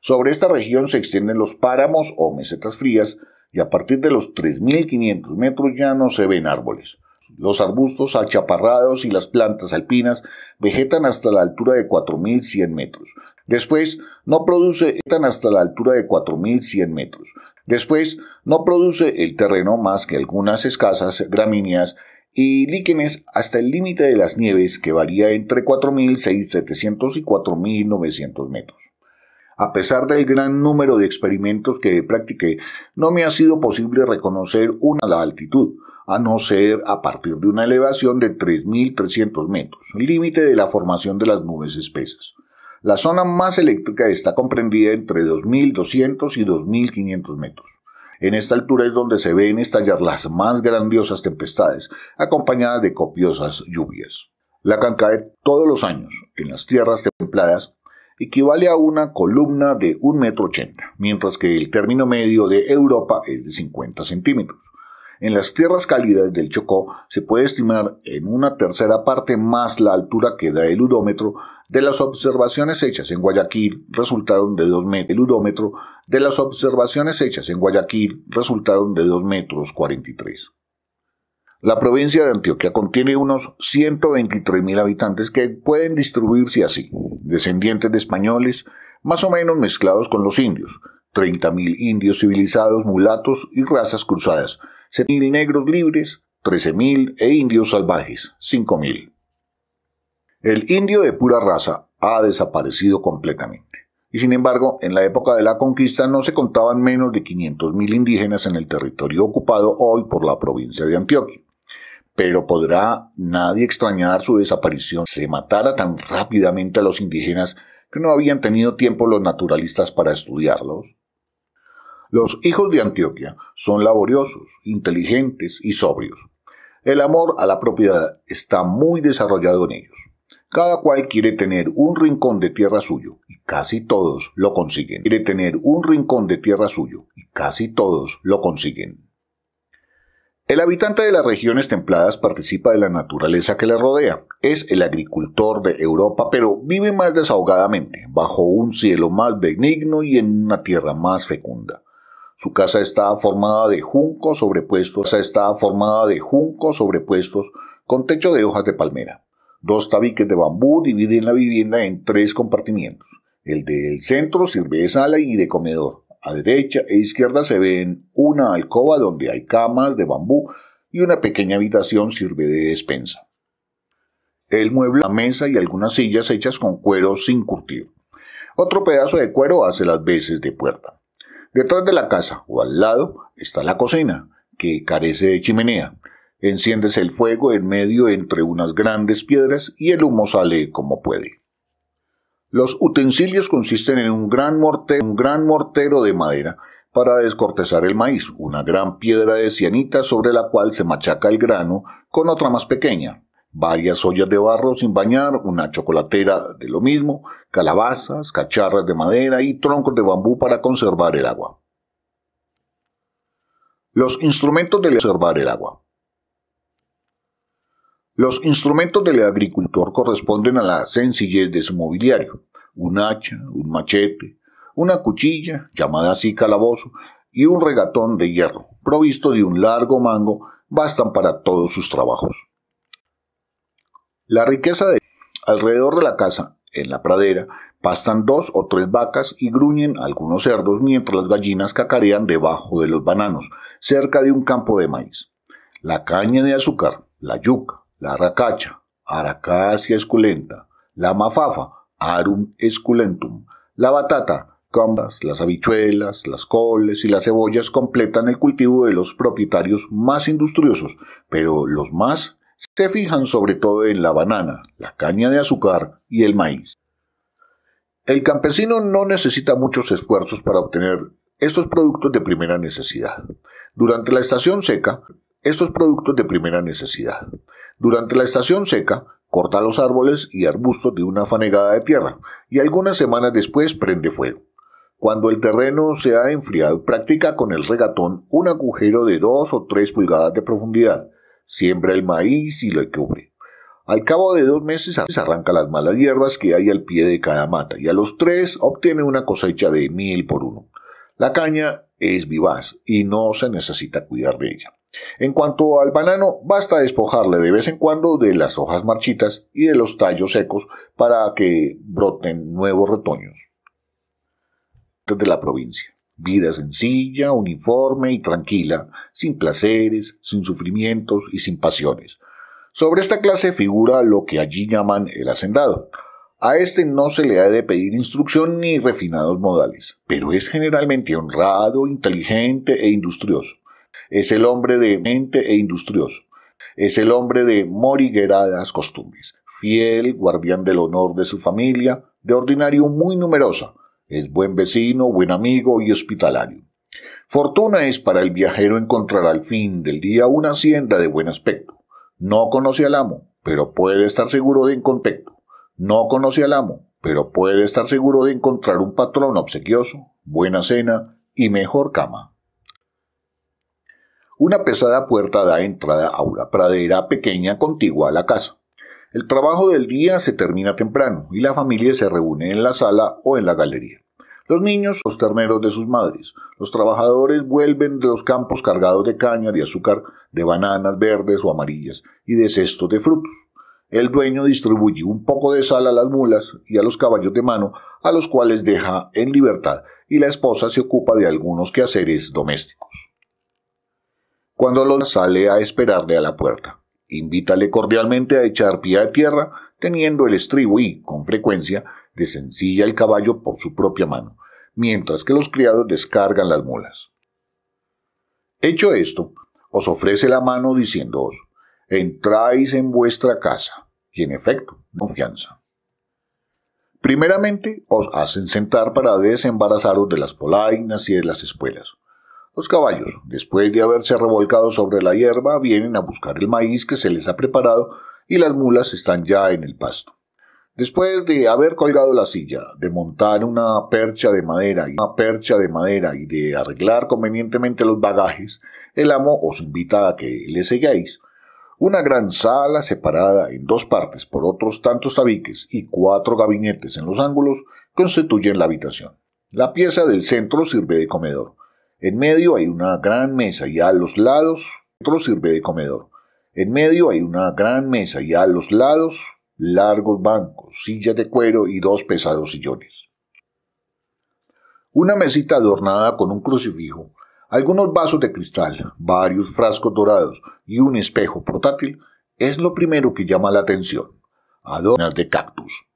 Sobre esta región se extienden los páramos o mesetas frías y a partir de los 3.500 metros ya no se ven árboles. Los arbustos achaparrados y las plantas alpinas vegetan hasta la altura de 4.100 metros. Después no produce hasta la altura de 4.100 metros. Después, no produce el terreno más que algunas escasas gramíneas y líquenes hasta el límite de las nieves que varía entre 4.670 y 4.900 metros. A pesar del gran número de experimentos que practiqué, no me ha sido posible reconocer una la altitud, a no ser a partir de una elevación de 3.300 metros, límite de la formación de las nubes espesas. La zona más eléctrica está comprendida entre 2.200 y 2.500 metros. En esta altura es donde se ven estallar las más grandiosas tempestades, acompañadas de copiosas lluvias. La cancae todos los años en las tierras templadas equivale a una columna de 1,80 m, mientras que el término medio de Europa es de 50 centímetros. En las tierras cálidas del Chocó se puede estimar en una tercera parte más la altura que da el udómetro de las observaciones hechas en Guayaquil resultaron de 2 metros. El udómetro de las observaciones hechas en Guayaquil resultaron de metros 43. La provincia de Antioquia contiene unos 123.000 habitantes que pueden distribuirse así, descendientes de españoles, más o menos mezclados con los indios, 30.000 indios civilizados, mulatos y razas cruzadas, 7.000 negros libres, 13.000 e indios salvajes, 5.000. El indio de pura raza ha desaparecido completamente. Y sin embargo, en la época de la conquista no se contaban menos de 500.000 indígenas en el territorio ocupado hoy por la provincia de Antioquia. Pero podrá nadie extrañar su desaparición. Se matara tan rápidamente a los indígenas que no habían tenido tiempo los naturalistas para estudiarlos, los hijos de Antioquia son laboriosos, inteligentes y sobrios. El amor a la propiedad está muy desarrollado en ellos. Cada cual quiere tener un rincón de tierra suyo y casi todos lo consiguen. Quiere tener un rincón de tierra suyo y casi todos lo consiguen. El habitante de las regiones templadas participa de la naturaleza que le rodea. Es el agricultor de Europa, pero vive más desahogadamente, bajo un cielo más benigno y en una tierra más fecunda. Su casa está formada de juncos sobrepuestos, está formada de juncos sobrepuestos con techo de hojas de palmera. Dos tabiques de bambú dividen la vivienda en tres compartimientos. El del centro sirve de sala y de comedor. A derecha e izquierda se ven una alcoba donde hay camas de bambú y una pequeña habitación sirve de despensa. El mueble, la mesa y algunas sillas hechas con cuero sin curtir. Otro pedazo de cuero hace las veces de puerta. Detrás de la casa o al lado está la cocina, que carece de chimenea. Enciendes el fuego en medio entre unas grandes piedras y el humo sale como puede. Los utensilios consisten en un gran, mortero, un gran mortero de madera para descortezar el maíz, una gran piedra de cianita sobre la cual se machaca el grano con otra más pequeña, varias ollas de barro sin bañar, una chocolatera de lo mismo, calabazas, cacharras de madera y troncos de bambú para conservar el agua. Los instrumentos de conservar el agua. Los instrumentos del agricultor corresponden a la sencillez de su mobiliario, un hacha, un machete, una cuchilla, llamada así calabozo, y un regatón de hierro, provisto de un largo mango, bastan para todos sus trabajos. La riqueza de alrededor de la casa en la pradera, pastan dos o tres vacas y gruñen algunos cerdos mientras las gallinas cacarean debajo de los bananos, cerca de un campo de maíz. La caña de azúcar, la yuca, la racacha, aracacia esculenta, la mafafa, arum esculentum, la batata, combas, las habichuelas, las coles y las cebollas completan el cultivo de los propietarios más industriosos, pero los más se fijan sobre todo en la banana, la caña de azúcar y el maíz. El campesino no necesita muchos esfuerzos para obtener estos productos de primera necesidad. Durante la estación seca, estos productos de primera necesidad. Durante la estación seca, corta los árboles y arbustos de una fanegada de tierra y algunas semanas después prende fuego. Cuando el terreno se ha enfriado, practica con el regatón un agujero de 2 o 3 pulgadas de profundidad siembra el maíz y lo cubre. Al cabo de dos meses arranca las malas hierbas que hay al pie de cada mata y a los tres obtiene una cosecha de mil por uno. La caña es vivaz y no se necesita cuidar de ella. En cuanto al banano, basta despojarle de vez en cuando de las hojas marchitas y de los tallos secos para que broten nuevos retoños Desde la provincia. Vida sencilla, uniforme y tranquila, sin placeres, sin sufrimientos y sin pasiones. Sobre esta clase figura lo que allí llaman el hacendado. A este no se le ha de pedir instrucción ni refinados modales, pero es generalmente honrado, inteligente e industrioso. Es el hombre de mente e industrioso. Es el hombre de morigeradas costumbres, fiel, guardián del honor de su familia, de ordinario muy numerosa, es buen vecino, buen amigo y hospitalario. Fortuna es para el viajero encontrar al fin del día una hacienda de buen aspecto. No conoce al amo, pero puede estar seguro de encontecto. No conoce al amo, pero puede estar seguro de encontrar un patrón obsequioso, buena cena y mejor cama. Una pesada puerta da entrada a una pradera pequeña contigua a la casa. El trabajo del día se termina temprano y la familia se reúne en la sala o en la galería. Los niños, los terneros de sus madres. Los trabajadores vuelven de los campos cargados de caña, de azúcar, de bananas verdes o amarillas y de cestos de frutos. El dueño distribuye un poco de sal a las mulas y a los caballos de mano, a los cuales deja en libertad, y la esposa se ocupa de algunos quehaceres domésticos. Cuando Lola sale a esperarle a la puerta. Invítale cordialmente a echar pie a tierra, teniendo el estribo y, con frecuencia, desencilla el caballo por su propia mano, mientras que los criados descargan las mulas. Hecho esto, os ofrece la mano diciéndoos, entráis en vuestra casa, y en efecto, confianza. Primeramente, os hacen sentar para desembarazaros de las polainas y de las espuelas. Los caballos, después de haberse revolcado sobre la hierba, vienen a buscar el maíz que se les ha preparado y las mulas están ya en el pasto. Después de haber colgado la silla, de montar una percha de madera y una percha de madera y de arreglar convenientemente los bagajes, el amo os invita a que le seguáis. Una gran sala separada en dos partes por otros tantos tabiques y cuatro gabinetes en los ángulos constituyen la habitación. La pieza del centro sirve de comedor. En medio hay una gran mesa y a los lados otro sirve de comedor. En medio hay una gran mesa y a los lados largos bancos, sillas de cuero y dos pesados sillones. Una mesita adornada con un crucifijo, algunos vasos de cristal, varios frascos dorados y un espejo portátil es lo primero que llama la atención. Adornas de cactus.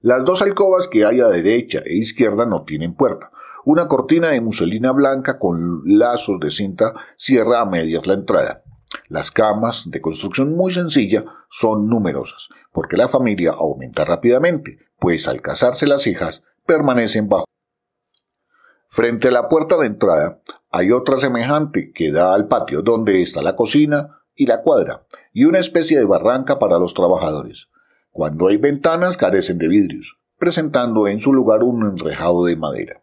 Las dos alcobas que hay a derecha e izquierda no tienen puerta, una cortina de muselina blanca con lazos de cinta cierra a medias la entrada. Las camas, de construcción muy sencilla, son numerosas, porque la familia aumenta rápidamente, pues al casarse las hijas, permanecen bajo. Frente a la puerta de entrada hay otra semejante que da al patio donde está la cocina y la cuadra, y una especie de barranca para los trabajadores. Cuando hay ventanas carecen de vidrios, presentando en su lugar un enrejado de madera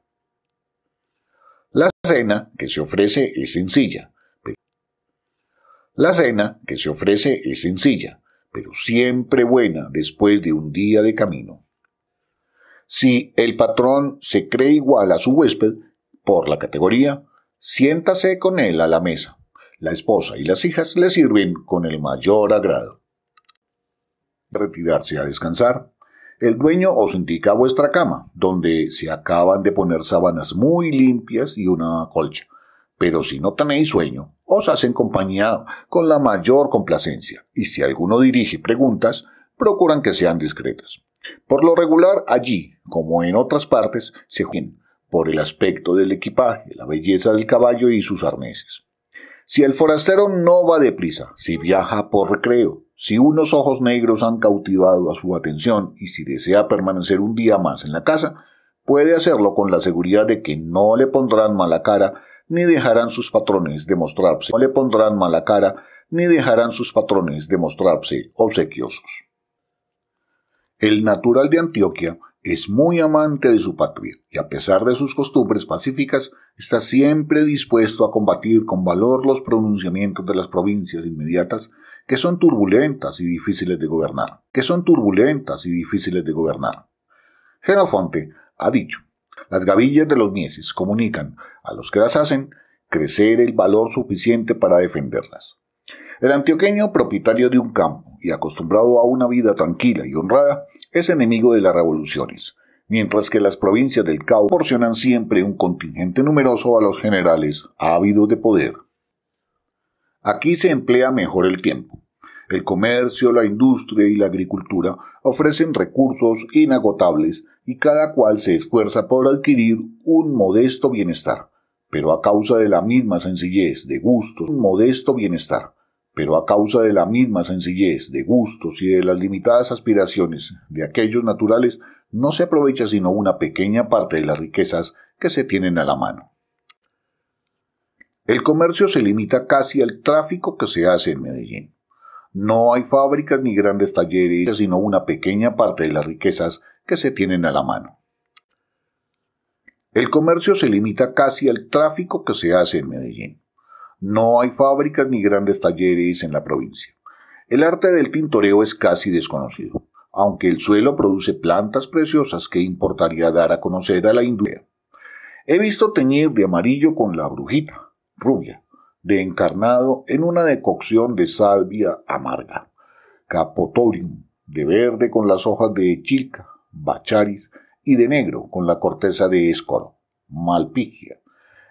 cena que se ofrece es sencilla. La cena que se ofrece es sencilla, pero siempre buena después de un día de camino. Si el patrón se cree igual a su huésped por la categoría, siéntase con él a la mesa. La esposa y las hijas le sirven con el mayor agrado. Retirarse a descansar el dueño os indica vuestra cama, donde se acaban de poner sábanas muy limpias y una colcha. Pero si no tenéis sueño, os hacen compañía con la mayor complacencia, y si alguno dirige preguntas, procuran que sean discretas. Por lo regular, allí, como en otras partes, se juzgan por el aspecto del equipaje, la belleza del caballo y sus arneses. Si el forastero no va deprisa, si viaja por recreo, si unos ojos negros han cautivado a su atención y si desea permanecer un día más en la casa, puede hacerlo con la seguridad de que no le pondrán mala cara ni dejarán sus patrones demostrarse. No le pondrán mala cara ni dejarán sus patrones demostrarse obsequiosos. El natural de Antioquia es muy amante de su patria y a pesar de sus costumbres pacíficas está siempre dispuesto a combatir con valor los pronunciamientos de las provincias inmediatas que son turbulentas y difíciles de gobernar, que son turbulentas y difíciles de gobernar. Jerofonte ha dicho, las gavillas de los mieses comunican a los que las hacen crecer el valor suficiente para defenderlas. El antioqueño propietario de un campo y acostumbrado a una vida tranquila y honrada es enemigo de las revoluciones, mientras que las provincias del Cabo proporcionan siempre un contingente numeroso a los generales ávidos de poder. Aquí se emplea mejor el tiempo. El comercio, la industria y la agricultura ofrecen recursos inagotables y cada cual se esfuerza por adquirir un modesto bienestar, pero a causa de la misma sencillez de gustos, un modesto bienestar, pero a causa de la misma sencillez de gustos y de las limitadas aspiraciones de aquellos naturales, no se aprovecha sino una pequeña parte de las riquezas que se tienen a la mano. El comercio se limita casi al tráfico que se hace en Medellín. No hay fábricas ni grandes talleres, sino una pequeña parte de las riquezas que se tienen a la mano. El comercio se limita casi al tráfico que se hace en Medellín. No hay fábricas ni grandes talleres en la provincia. El arte del tintoreo es casi desconocido, aunque el suelo produce plantas preciosas que importaría dar a conocer a la industria. He visto teñir de amarillo con la brujita, rubia, de encarnado en una decocción de salvia amarga, capotorium, de verde con las hojas de chilca, bacharis, y de negro con la corteza de escoro, malpigia.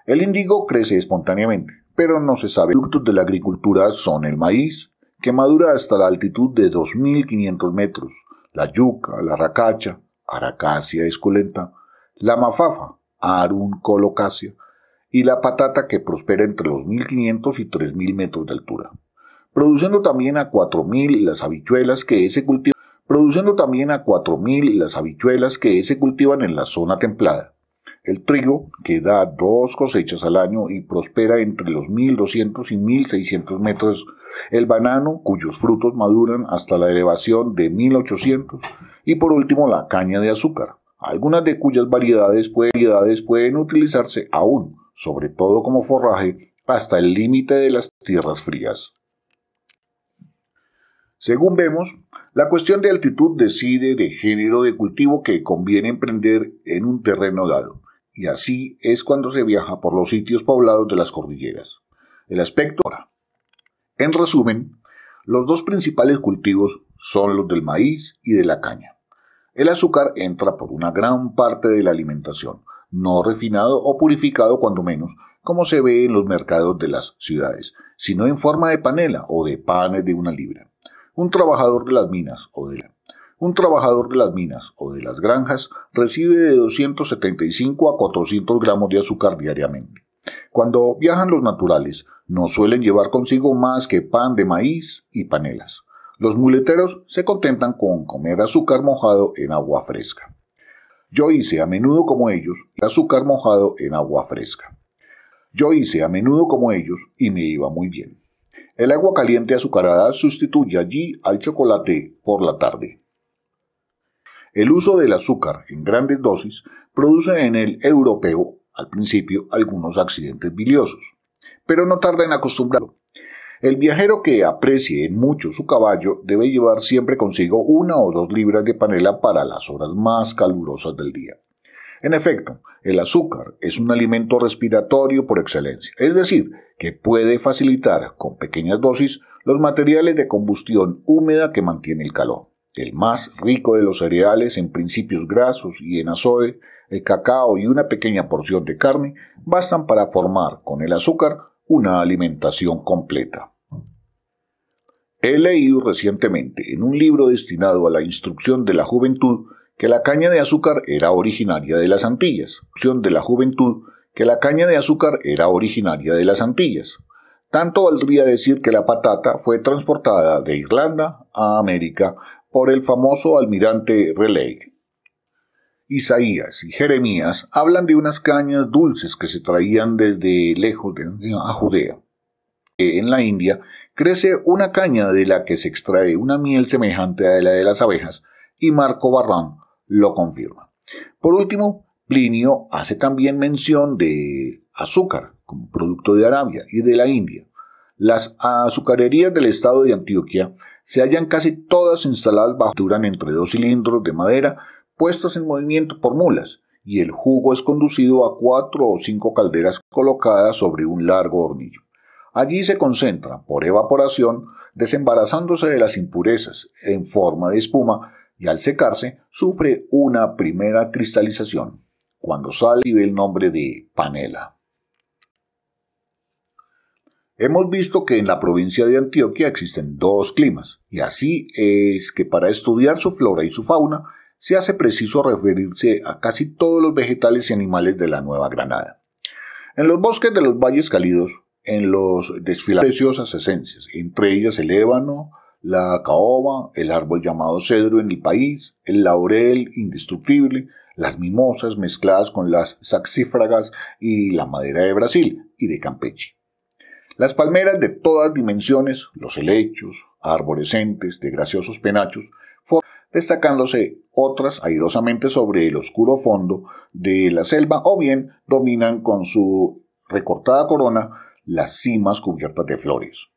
El índigo crece espontáneamente, pero no se sabe. Los productos de la agricultura son el maíz, que madura hasta la altitud de 2.500 metros, la yuca, la racacha, aracacia esculenta, la mafafa, arun y la patata que prospera entre los 1500 y 3000 metros de altura, produciendo también a 4000 las habichuelas que se cultivan produciendo también a las habichuelas que se cultivan en la zona templada. El trigo, que da dos cosechas al año y prospera entre los 1200 y 1600 metros. El banano, cuyos frutos maduran hasta la elevación de 1800. Y por último, la caña de azúcar, algunas de cuyas variedades, pueden utilizarse aún sobre todo como forraje, hasta el límite de las tierras frías. Según vemos, la cuestión de altitud decide de género de cultivo que conviene emprender en un terreno dado, y así es cuando se viaja por los sitios poblados de las cordilleras. El aspecto ahora. En resumen, los dos principales cultivos son los del maíz y de la caña. El azúcar entra por una gran parte de la alimentación, no refinado o purificado cuando menos, como se ve en los mercados de las ciudades, sino en forma de panela o de panes de una libra. Un trabajador de las minas o de un trabajador de las minas o de las granjas recibe de 275 a 400 gramos de azúcar diariamente. Cuando viajan los naturales, no suelen llevar consigo más que pan de maíz y panelas. Los muleteros se contentan con comer azúcar mojado en agua fresca. Yo hice a menudo como ellos el azúcar mojado en agua fresca. Yo hice a menudo como ellos y me iba muy bien. El agua caliente azucarada sustituye allí al chocolate por la tarde. El uso del azúcar en grandes dosis produce en el europeo al principio algunos accidentes biliosos, pero no tarda en acostumbrarlo. El viajero que aprecie mucho su caballo debe llevar siempre consigo una o dos libras de panela para las horas más calurosas del día. En efecto, el azúcar es un alimento respiratorio por excelencia, es decir, que puede facilitar con pequeñas dosis los materiales de combustión húmeda que mantiene el calor. El más rico de los cereales en principios grasos y en azoe, el cacao y una pequeña porción de carne bastan para formar con el azúcar una alimentación completa. He leído recientemente en un libro destinado a la instrucción de la juventud que la caña de azúcar era originaria de las Antillas. de la juventud que la caña de azúcar era originaria de las Antillas. Tanto valdría decir que la patata fue transportada de Irlanda a América por el famoso almirante Raleigh Isaías y Jeremías hablan de unas cañas dulces que se traían desde lejos de, a Judea. En la India crece una caña de la que se extrae una miel semejante a la de las abejas, y Marco Barrón lo confirma. Por último, Plinio hace también mención de azúcar como producto de Arabia y de la India. Las azucarerías del estado de Antioquia se hallan casi todas instaladas bajo duran entre dos cilindros de madera puestos en movimiento por mulas, y el jugo es conducido a cuatro o cinco calderas colocadas sobre un largo hornillo. Allí se concentra, por evaporación, desembarazándose de las impurezas en forma de espuma, y al secarse sufre una primera cristalización, cuando sale y el nombre de panela. Hemos visto que en la provincia de Antioquia existen dos climas, y así es que para estudiar su flora y su fauna se hace preciso referirse a casi todos los vegetales y animales de la Nueva Granada. En los bosques de los valles cálidos, en los desfiladeros preciosas esencias, entre ellas el ébano, la caoba, el árbol llamado cedro en el país, el laurel indestructible, las mimosas mezcladas con las saxífragas y la madera de Brasil y de Campeche. Las palmeras de todas dimensiones, los helechos, arborescentes, de graciosos penachos, destacándose otras airosamente sobre el oscuro fondo de la selva o bien dominan con su recortada corona las cimas cubiertas de flores.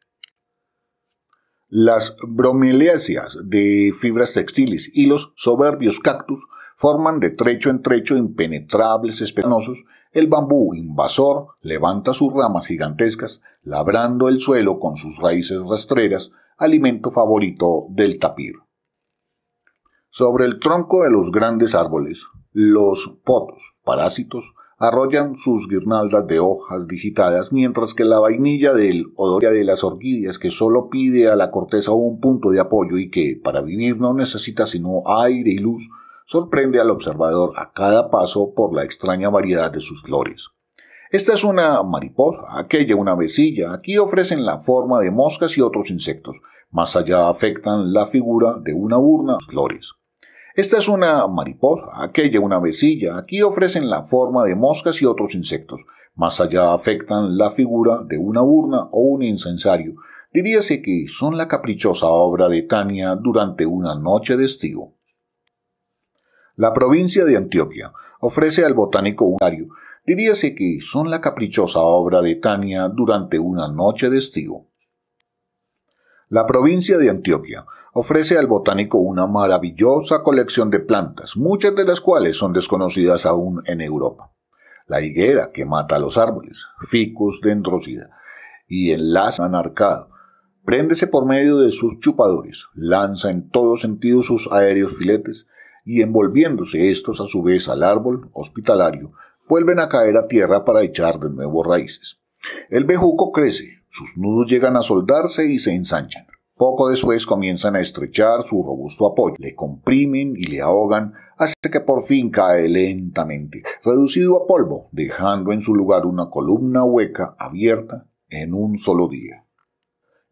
Las bromeliáceas de fibras textiles y los soberbios cactus forman de trecho en trecho impenetrables espinosos, el bambú invasor levanta sus ramas gigantescas, labrando el suelo con sus raíces rastreras, alimento favorito del tapir. Sobre el tronco de los grandes árboles, los potos, parásitos, arrollan sus guirnaldas de hojas digitadas, mientras que la vainilla del odor de las orquídeas, que solo pide a la corteza un punto de apoyo y que para vivir no necesita sino aire y luz, sorprende al observador a cada paso por la extraña variedad de sus flores. Esta es una mariposa, aquella una besilla, aquí ofrecen la forma de moscas y otros insectos, más allá afectan la figura de una urna flores. Esta es una mariposa, aquella una vesilla, Aquí ofrecen la forma de moscas y otros insectos. Más allá afectan la figura de una urna o un incensario. Diríase que son la caprichosa obra de Tania durante una noche de estío. La provincia de Antioquia ofrece al botánico un Diríase que son la caprichosa obra de Tania durante una noche de estío. La provincia de Antioquia ofrece al botánico una maravillosa colección de plantas, muchas de las cuales son desconocidas aún en Europa. La higuera que mata a los árboles, ficus dendrocida, y el laza anarcado, Préndese por medio de sus chupadores, lanza en todo sentido sus aéreos filetes, y envolviéndose estos a su vez al árbol hospitalario, vuelven a caer a tierra para echar de nuevo raíces. El bejuco crece, sus nudos llegan a soldarse y se ensanchan. Poco después comienzan a estrechar su robusto apoyo, le comprimen y le ahogan hasta que por fin cae lentamente, reducido a polvo, dejando en su lugar una columna hueca abierta en un solo día.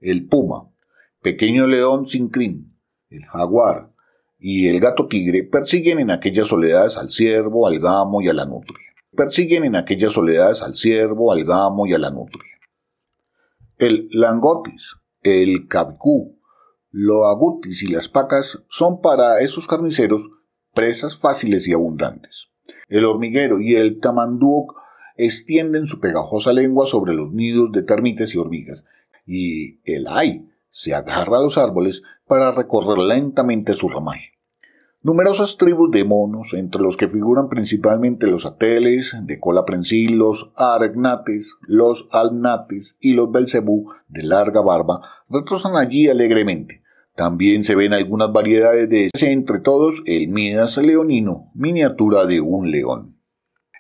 El puma, pequeño león sin crin, el jaguar y el gato tigre persiguen en aquellas soledades al ciervo, al gamo y a la nutria. Persiguen en aquellas soledades al ciervo, al gamo y a la nutria. El langotis, el cabicú, lo agutis y las pacas son para esos carniceros presas fáciles y abundantes. El hormiguero y el tamanduoc extienden su pegajosa lengua sobre los nidos de termites y hormigas, y el hay se agarra a los árboles para recorrer lentamente su ramaje. Numerosas tribus de monos, entre los que figuran principalmente los ateles, de cola prensil, los aragnates, los alnates y los belcebú, de larga barba, retrozan allí alegremente. También se ven algunas variedades de ese, entre todos el Midas leonino, miniatura de un león.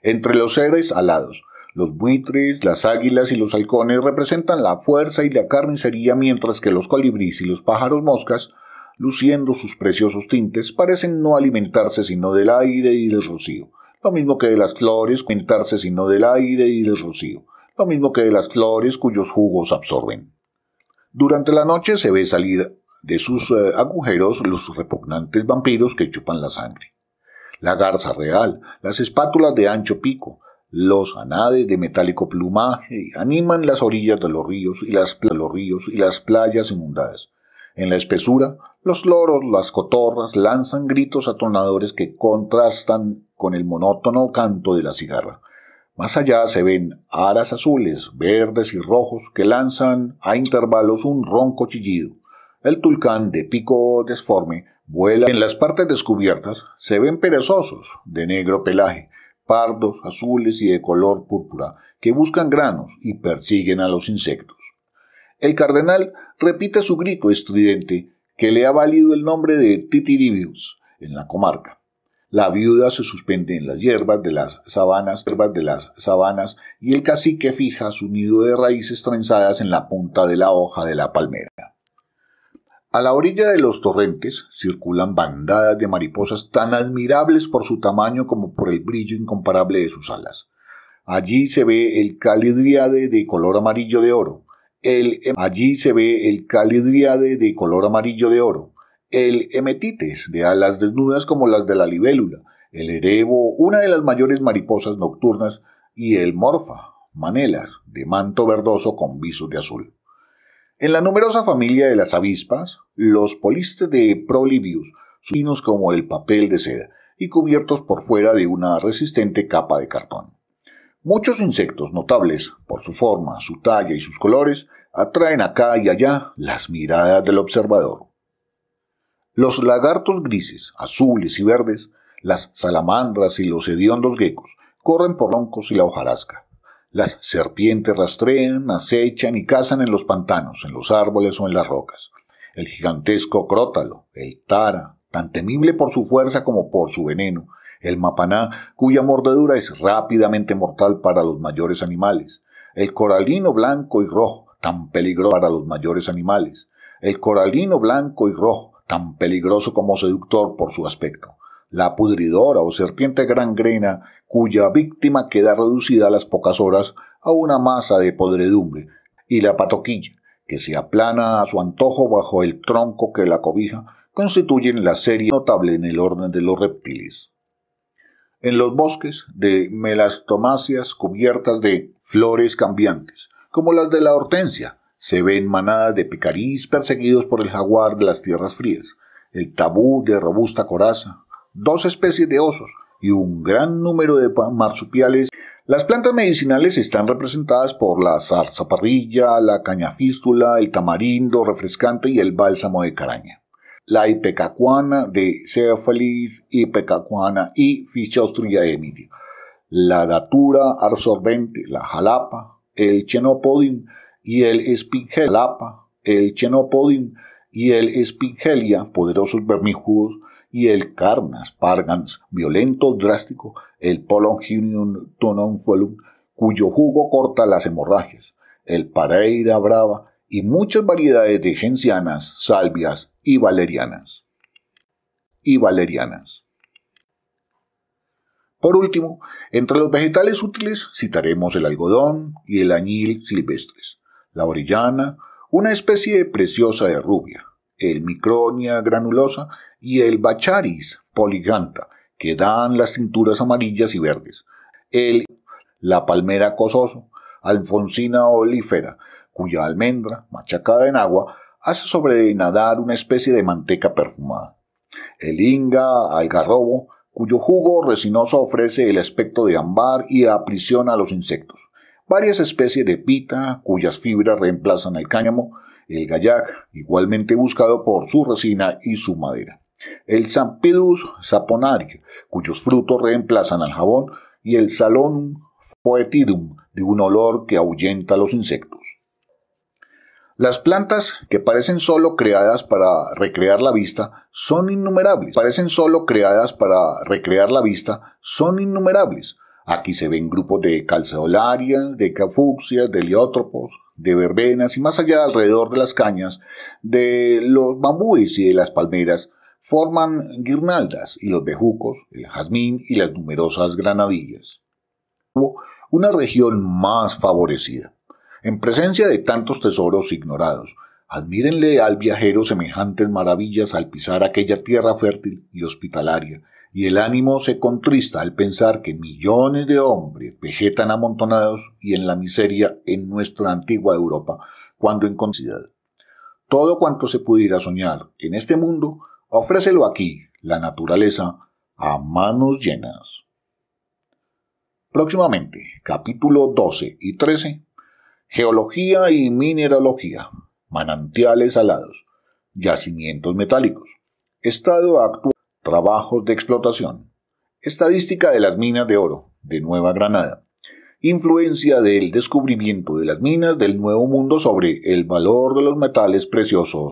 Entre los seres alados, los buitres, las águilas y los halcones representan la fuerza y la carnicería, mientras que los colibrís y los pájaros moscas luciendo sus preciosos tintes, parecen no alimentarse sino del aire y del rocío. Lo mismo que de las flores, alimentarse sino del aire y del rocío. Lo mismo que de las flores cuyos jugos absorben. Durante la noche se ve salir de sus eh, agujeros los repugnantes vampiros que chupan la sangre. La garza real, las espátulas de ancho pico, los anades de metálico plumaje animan las orillas de los ríos los ríos y las playas inundadas. En la espesura, los loros, las cotorras lanzan gritos atonadores que contrastan con el monótono canto de la cigarra. Más allá se ven aras azules, verdes y rojos que lanzan a intervalos un ronco chillido. El tulcán de pico desforme vuela en las partes descubiertas, se ven perezosos, de negro pelaje, pardos, azules y de color púrpura, que buscan granos y persiguen a los insectos. El cardenal repite su grito estridente que le ha valido el nombre de titiribius en la comarca. La viuda se suspende en las hierbas de las sabanas, hierbas de las sabanas, y el cacique fija su nido de raíces trenzadas en la punta de la hoja de la palmera. A la orilla de los torrentes circulan bandadas de mariposas tan admirables por su tamaño como por el brillo incomparable de sus alas. Allí se ve el calidriade de color amarillo de oro, Em, allí se ve el calidriade de color amarillo de oro, el hemetites de alas desnudas como las de la libélula, el erebo, una de las mayores mariposas nocturnas, y el morfa, manelas, de manto verdoso con visos de azul. En la numerosa familia de las avispas, los polistes de Prolibius, finos como el papel de seda y cubiertos por fuera de una resistente capa de cartón. Muchos insectos notables por su forma, su talla y sus colores atraen acá y allá las miradas del observador. Los lagartos grises, azules y verdes, las salamandras y los hediondos geckos corren por roncos y la hojarasca. Las serpientes rastrean, acechan y cazan en los pantanos, en los árboles o en las rocas. El gigantesco crótalo, el tara, tan temible por su fuerza como por su veneno, el mapaná, cuya mordedura es rápidamente mortal para los mayores animales, el coralino blanco y rojo, tan peligroso para los mayores animales, el coralino blanco y rojo, tan peligroso como seductor por su aspecto, la pudridora o serpiente grena, cuya víctima queda reducida a las pocas horas a una masa de podredumbre, y la patoquilla, que se aplana a su antojo bajo el tronco que la cobija, constituyen la serie notable en el orden de los reptiles. En los bosques de melastomáceas cubiertas de flores cambiantes, como las de la hortensia. Se ven manadas de picarís perseguidos por el jaguar de las tierras frías, el tabú de robusta coraza, dos especies de osos y un gran número de marsupiales. Las plantas medicinales están representadas por la zarzaparrilla, la caña fístula, el tamarindo refrescante y el bálsamo de caraña. La ipecacuana de Cephalis, ipecacuana y de emilio La datura absorbente, la jalapa, el Chenopodium y el Lapa, el chenopodin y el espingelia, poderosos vermijudos, y el Carnas pargans, violento, drástico, el Polonginium tononfolum, cuyo jugo corta las hemorragias, el Pareira brava y muchas variedades de gencianas, salvias y valerianas. Y valerianas. Por último, entre los vegetales útiles citaremos el algodón y el añil silvestres, la orillana, una especie preciosa de rubia, el micronia granulosa y el bacharis poliganta, que dan las cinturas amarillas y verdes, el, la palmera cososo, alfonsina olífera, cuya almendra, machacada en agua, hace sobrenadar una especie de manteca perfumada, el inga algarrobo, cuyo jugo resinoso ofrece el aspecto de ambar y aprisiona a los insectos. Varias especies de pita, cuyas fibras reemplazan al cáñamo, el gallac, igualmente buscado por su resina y su madera. El Zampidus saponari, cuyos frutos reemplazan al jabón, y el Salonum foetidum, de un olor que ahuyenta a los insectos. Las plantas, que parecen solo creadas para recrear la vista, son innumerables. Parecen solo creadas para recrear la vista, son innumerables. Aquí se ven grupos de calceolarias, de cafuxias, de heliótropos, de verbenas y más allá alrededor de las cañas, de los bambúes y de las palmeras, forman guirnaldas y los bejucos, el jazmín y las numerosas granadillas. una región más favorecida. En presencia de tantos tesoros ignorados, Admírenle al viajero semejantes maravillas al pisar aquella tierra fértil y hospitalaria, y el ánimo se contrista al pensar que millones de hombres vegetan amontonados y en la miseria en nuestra antigua Europa, cuando en consideración. Todo cuanto se pudiera soñar en este mundo, ofrécelo aquí, la naturaleza, a manos llenas. Próximamente, capítulo 12 y 13, Geología y Mineralogía, manantiales salados, yacimientos metálicos, estado actual, trabajos de explotación, estadística de las minas de oro de Nueva Granada, influencia del descubrimiento de las minas del Nuevo Mundo sobre el valor de los metales preciosos.